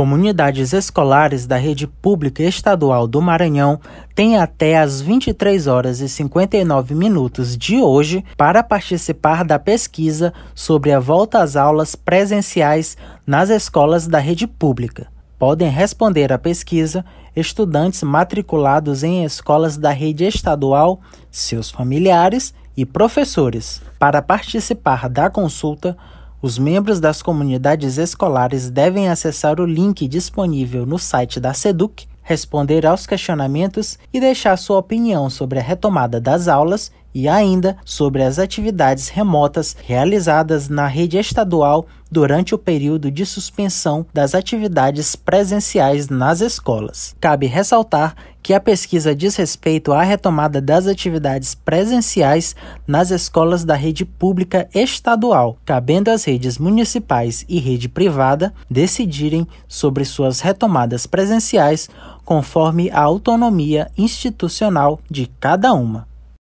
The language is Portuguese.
comunidades escolares da rede pública estadual do Maranhão têm até as 23 horas e 59 minutos de hoje para participar da pesquisa sobre a volta às aulas presenciais nas escolas da rede pública. Podem responder à pesquisa estudantes matriculados em escolas da rede estadual, seus familiares e professores. Para participar da consulta, os membros das comunidades escolares devem acessar o link disponível no site da SEDUC, responder aos questionamentos e deixar sua opinião sobre a retomada das aulas e ainda sobre as atividades remotas realizadas na rede estadual durante o período de suspensão das atividades presenciais nas escolas. Cabe ressaltar que a pesquisa diz respeito à retomada das atividades presenciais nas escolas da rede pública estadual, cabendo às redes municipais e rede privada decidirem sobre suas retomadas presenciais conforme a autonomia institucional de cada uma.